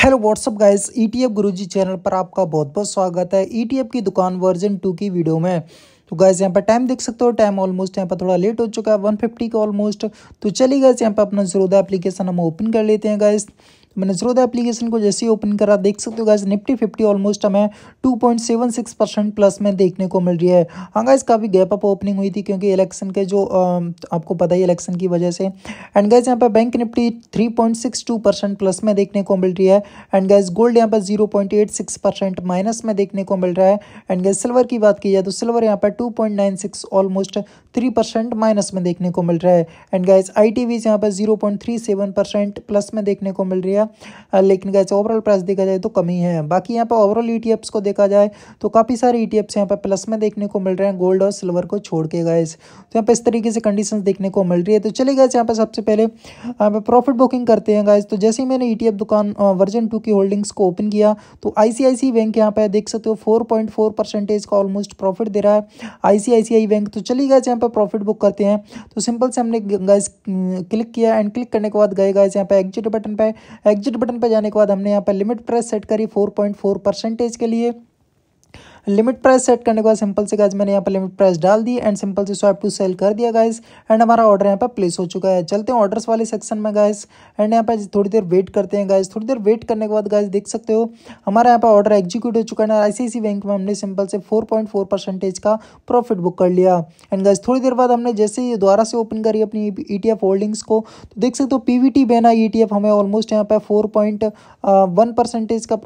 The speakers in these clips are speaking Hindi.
hello WhatsApp guys ETF Guruji channel पर आपका बहुत बहुत स्वागत है ईटीएफ e की दुकान वर्जन टू की वीडियो में तो गाइस यहाँ पर टाइम देख सकते हो टाइम ऑलमोस्ट यहाँ पर थोड़ा लेट हो चुका है वन फिफ्टी का ऑलमोस्ट तो चलिए गाइस यहाँ पर अपना जरूर एप्लीकेशन हम ओपन कर लेते हैं गाइज मैंने जीरोदा एप्लीकेशन को जैसे ही ओपन करा देख सकते हो गाइज निफ्टी फिफ्टी ऑलमोस्ट हमें two point seven six percent plus में देखने को मिल रही है हाँ गाइज काफ़ी गैप अप ओपनिंग हुई थी क्योंकि इलेक्शन के जो आपको पता ही इलेक्शन की वजह से एंड गाइज यहाँ पर bank nifty three point six two percent plus में देखने को मिल रही है एंड गाइज गोल्ड यहाँ पर zero point eight six percent minus में देखने को मिल रहा है एंड गाइज सिल्वर की बात की जाए तो सिल्वर यहाँ पर two point nine six almost three percent minus में देखने को मिल रहा है एंड गाइज आई टी वीज यहाँ पर zero point three seven percent plus में देखने को मिल रही है लेकिन कैसे ओवरऑल प्राइस देखा जाए तो कमी है बाकी यहाँ पर ओवरऑल ई को देखा जाए तो काफ़ी सारे ई e यहाँ पर प्लस में देखने को मिल रहे हैं गोल्ड और सिल्वर को छोड़ के गए तो यहाँ पर इस तरीके से कंडीशन देखने को मिल रही है तो चले गए यहाँ पर सबसे पहले यहाँ पर प्रॉफिट बुकिंग करते हैं गाइज तो जैसे ही मैंने ई e दुकान वर्जन टू की होल्डिंग्स को ओपन किया तो आई बैंक यहाँ पर देख सकते हो फोर परसेंटेज का ऑलमोस्ट प्रॉफिट दे रहा है आईसीआईसीआई बैंक तो चली गए यहाँ पर प्रॉफिट बुक करते हैं तो सिंपल से हमने गाइज क्लिक किया एंड क्लिक करने के बाद गए गाइज यहाँ पर एग्जिट बटन पर एग्जिट बटन पर जाने के बाद हमने यहाँ पर लिमिट प्राइस सेट करी फोर पॉइंट फोर परसेंटेज के लिए लिमिट प्राइस सेट करने के बाद सिंपल से गाइज मैंने यहाँ पर लिमिट प्राइस डाल दी एंड सिंपल से स्वाइप टू सेल कर दिया गाइज एंड हमारा ऑर्डर यहाँ पर प्लेस हो चुका है चलते हैं ऑर्डर्स वाले सेक्शन में गाइज एंड यहाँ पर थोड़ी देर वेट करते हैं गाइज थोड़ी देर वेट करने के बाद गाइज देख सकते हो हमारा यहाँ पर ऑर्डर एग्जीक्यूट हो चुका है आई बैंक में हमने सिंपल से फोर परसेंटेज का प्रॉफिट बुक कर लिया एंड गाइज थोड़ी देर बाद हमने जैसे ही दोबारा से ओपन करी अपनी ई e होल्डिंग्स को तो देख सकते हो पी वी टी बेना ई हमें ऑलमोस्ट यहाँ पर फोर पॉइंट वन परसेंटेज का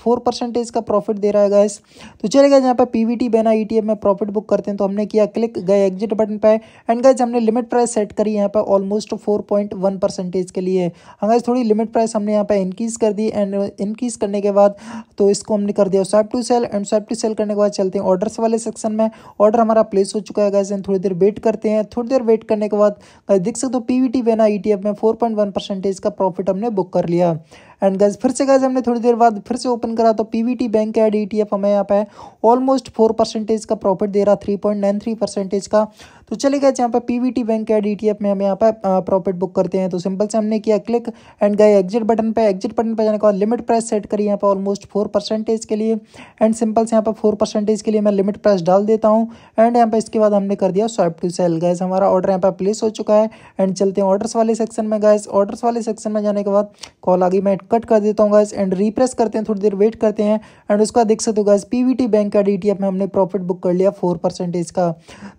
फोर परसेंटेज uh, का प्रॉफिट दे रहा है गाइज तो चले गाइज यहाँ पर पी पे पीवीटी बेना ईटीएफ में प्रॉफिट बुक करते हैं तो हमने किया क्लिक गए एग्जिट बटन पर एंड गाइज हमने लिमिट प्राइस सेट करी यहाँ पर almost four point one percentage के लिए गाइज हाँ थोड़ी लिमिट प्राइस हमने यहाँ पर इंक्रीज कर दी एंड इंक्रीज करने के बाद तो इसको हमने कर दिया swap to sell and swap to sell करने के बाद चलते हैं ऑर्डर्स वाले सेक्शन में ऑर्डर हमारा प्लेस हो चुका है गाइज एंड थोड़ी देर वेट करते हैं थोड़ी देर वेट करने के बाद देख सकते हो पी वी पीवीटी बेना ईटीएफ में फोर पॉइंट वन परसेंटेज का प्रॉफिट हमने बुक कर लिया एंड गैस फिर से गैस हमने थोड़ी देर बाद फिर से ओपन करा तो पीवीटी बैंक एड ई हमें यहाँ पे ऑलमोस्ट फोर परसेंटेज का प्रॉफिट दे रहा three point nine three percentage का तो चले गए यहाँ पर पीवीटी बैंक के डी में हम यहाँ पर प्रॉफिट बुक करते हैं तो सिंपल से हमने किया क्लिक एंड गए एग्जिट बटन पे एग्जिट बटन पर जाने के बाद लिमिट प्राइस सेट करी यहाँ पर ऑलमोस्ट फोर परसेंटेज के लिए एंड सिंपल से यहाँ पर फोर परसेंटेज के लिए मैं लिमिट प्राइस डाल देता हूँ एंड यहाँ पर इसके बाद हमने कर दिया स्वाइप टू सेल गैस हमारा ऑर्डर यहाँ पर प्लेस हो चुका है एंड चलते हैं ऑर्डर्स वाले सेक्शन में गैस ऑर्डर्स वाले सेक्शन में जाने के बाद कॉल आ गई मैं कट कर देता हूँ गैस एंड रिप्रेस करते हैं थोड़ी देर वेट करते हैं एंड उसका देख सकते हो गैस टी बैंक का डी में हमने प्रॉफिट बुक कर लिया फोर परसेंटेज का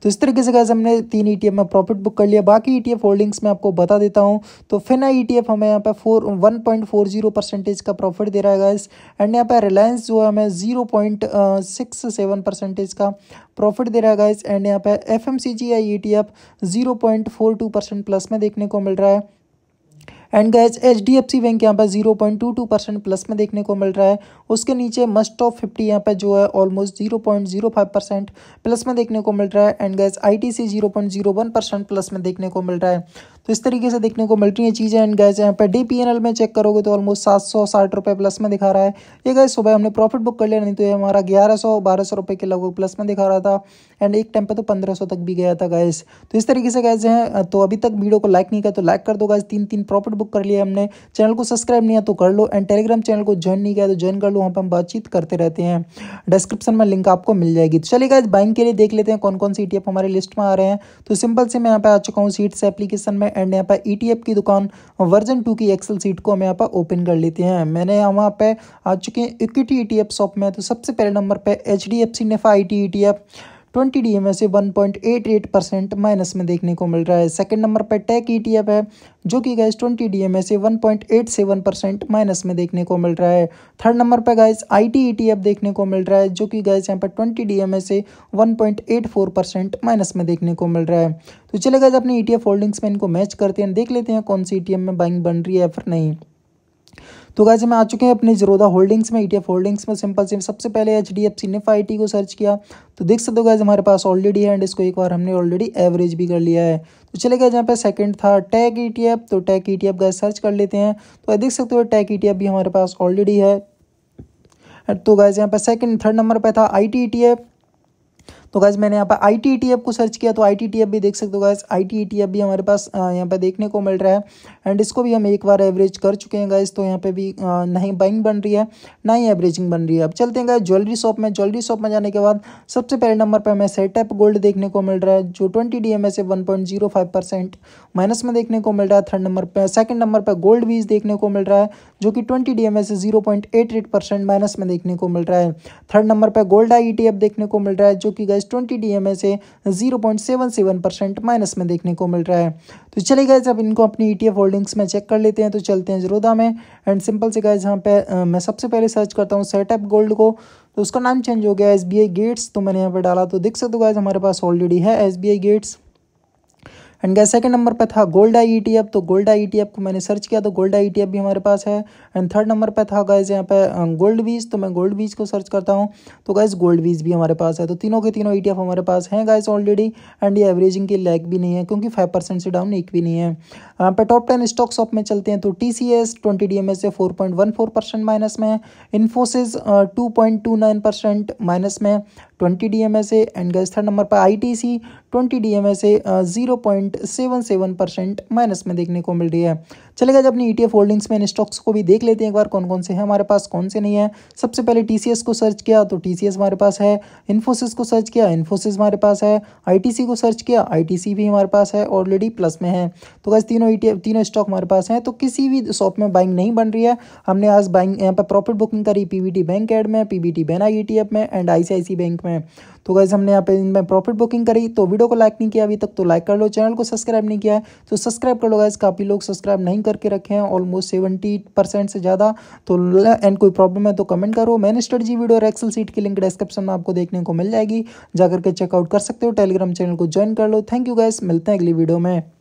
तो इस तरीके से गैस हमने तीन ई e में प्रॉफिट बुक कर लिया बाकी ई e होल्डिंग्स में आपको बता देता हूँ तो फिना ई e हमें यहाँ पर four one point four zero percentage का प्रॉफिट दे रहा है गाइस एंड यहाँ पर रिलायंस जो है हमें zero point six seven percentage का प्रॉफिट दे रहा है गाइस एंड यहाँ पर एफ एम सी जी या E T F zero point four two percent plus में देखने को मिल रहा है and guys H D F C bank यहाँ पर zero point two two percent plus में देखने को मिल रहा है उसके नीचे मस्ट ऑफ फिफ्टी यहाँ पर जो है almost zero point zero five percent plus में देखने को मिल रहा है and guys I T C zero point zero one percent plus में देखने को मिल रहा है तो इस तरीके से देखने को मिल रही है चीज़ें एंड गैस यहाँ पर डी में चेक करोगे तो ऑलमोस्ट सात सौ साठ रुपये प्लस में दिखा रहा है ये गए सुबह हमने प्रॉफिट बुक कर लिया नहीं तो ये हमारा ग्यारह सौ बारह सौ रुपये के लगभग प्लस में दिखा रहा था एंड एक टाइम पर तो पंद्रह सौ तक भी गया था गैस तो इस तरीके से गैस हैं तो अभी तक वीडियो को लाइक नहीं किया तो लाइक कर दो गैस तीन तीन प्रॉफिट बुक कर लिया हमने चैनल को सब्सक्राइब नहीं है तो कर लो एंड टेलीग्राम चैनल को ज्वाइन नहीं किया तो ज्वाइन कर लो वहाँ पर हम बातचीत करते रहते हैं डिस्क्रिप्शन में लिंक आपको मिल जाएगी तो चलिए गैस बाइंग के लिए देख लेते हैं कौन कौन सी ई e हमारे लिस्ट में आ रहे हैं तो सिंपल से मैं यहाँ पे आ चुका हूँ सीट्स एप्लीकेशन में हैं एंड यहाँ पर ई e की दुकान वर्जन टू की एक्सल सीट को हम यहाँ पर ओपन कर लेते हैं मैंने यहाँ पर आ चुके हैं इक्विटी ई शॉप में तो सबसे पहले नंबर पर एच डी एफ सी नेफा I T E twenty D से one point eight eight percent minus में देखने को मिल रहा है सेकंड नंबर पर टेक ई टी एफ है जो कि गैस ट्वेंटी डी से one point eight seven percent minus में देखने को मिल रहा है थर्ड नंबर पर guys I T E T F देखने को मिल रहा है जो कि गैस यहाँ पर ट्वेंटी डी से one point eight four percent minus में देखने को मिल रहा है तो चले गए अपने ई टी एफ होल्डिंग्स में इनको मैच करते हैं देख लेते हैं कौन सी ई टी एम में बाइंग बन रही है या फिर नहीं तो गाइज हम आ चुके हैं अपने जरोदा होल्डिंग्स में ईटीएफ e होल्डिंग्स में सिंपल सिम सबसे पहले एच डी एफ सी निफ आई को सर्च किया तो देख सकते हो गाइज हमारे पास ऑलरेडी है एंड इसको एक बार हमने ऑलरेडी एवरेज भी कर लिया है तो चले गए जहाँ पे सेकंड था टैग ई टी एफ तो tag E T F search कर लेते हैं तो देख सकते हो टैग ई टी एफ भी हमारे पास ऑलरेडी है तो गाइज यहाँ पे सेकंड थर्ड नंबर पर था I T E T F तो गैस मैंने यहाँ पर आई टी e को सर्च किया तो आई टी e भी देख सकते हो गैस आई टी ई भी हमारे पास यहाँ पर देखने को मिल रहा है एंड इसको भी हम एक बार एवरेज कर चुके हैं गैस तो यहाँ पर भी ना ही बाइंग बन रही है ना ही एवरेजिंग बन रही है अब चलते हैं गैस ज्वेलरी शॉप में ज्वेलरी शॉप में जाने के बाद सबसे पहले नंबर पर हमें सेटअप गोल्ड देखने को मिल रहा है जो ट्वेंटी डी एम से one point zero five percent minus में देखने को मिल रहा है थर्ड नंबर पर सेकंड नंबर पर गोल्ड बीज देखने को मिल रहा है जो कि ट्वेंटी डी एम से zero point eight eight percent minus में देखने को मिल रहा है थर्ड नंबर पर gold I E T F देखने को मिल रहा है जो कि guys price twenty D M A से zero point seven seven percent minus में देखने को मिल रहा है तो चले गए अब इनको अपनी ई e होल्डिंग्स में चेक कर लेते हैं तो चलते हैं जरोदा में एंड सिंपल से गाइज यहाँ पे मैं सबसे पहले सर्च करता हूँ सेटअप गोल्ड को तो उसका नाम चेंज हो गया एस बी गेट्स तो मैंने यहाँ पर डाला तो दिख सकते हो गाइज हमारे पास ऑलरेडी है एस बी गेट्स एंड गैस सेकंड नंबर पर था गोल्ड आई ई तो गोल्ड आई ई को मैंने सर्च किया तो गोल्ड आई ई भी हमारे पास है एंड थर्ड नंबर पर था गाइज यहाँ पे गोल्ड बीज तो मैं गोल्ड बीज को सर्च करता हूँ तो गाइज गोल्ड बीज भी हमारे पास है तो तीनों के तीनों ई e हमारे पास हैं गाइज ऑलरेडी एंड ये एवरेजिंग की लैक भी नहीं है क्योंकि फाइव से डाउन एक भी नहीं है यहाँ पर टॉप टेन स्टॉक शॉप में चलते हैं तो T C S twenty D M S से four point one four percent minus में Infosys two point two nine percent minus में twenty D M S and guys third number पर I T C twenty D M S ए zero point seven seven percent minus में देखने को मिल रही है चलेगा जब अपनी ई टी एफ होल्डिंग्स में इन स्टॉक्स को भी देख लेते हैं एक बार कौन कौन से हैं हमारे पास कौन से नहीं है सबसे पहले टी सी एस को सर्च किया तो टी सी एस हमारे पास है इन्फोसिस को सर्च किया इन्फोसिस हमारे पास है आई टी सी को सर्च किया आई टी सी भी हमारे पास है ऑलरेडी प्लस में है तो गैस तीनों ई टी एफ तीनों स्टॉक हमारे पास हैं तो किसी भी शॉप में बाइंग नहीं बन रही है हमने आज बाइंग यहाँ पर प्रॉफिट बुकिंग करी पी वी टी बैंक एड में पी वी टी बैना ई टी एफ में and I C I C bank में में तो गाइज हमने यहाँ पे इनमें प्रॉफिट बुकिंग करी तो वीडियो को लाइक नहीं किया अभी तक तो लाइक कर लो चैनल को सब्सक्राइब नहीं किया है तो सब्सक्राइब कर लो गाइज काफ़ी लोग सब्सक्राइब नहीं करके रखे हैं ऑलमोस्ट सेवेंटी परसेंट से ज़्यादा तो एंड कोई प्रॉब्लम है तो कमेंट करो मैन स्टडी वीडियो और एक्सल सीट की लिंक डिस्क्रिप्शन में आपको देखने को मिल जाएगी जाकर के चेकआउट कर सकते हो टेलीग्राम चैनल को ज्वाइन कर लो थैंक यू गाइज मिलते हैं अगली वीडियो में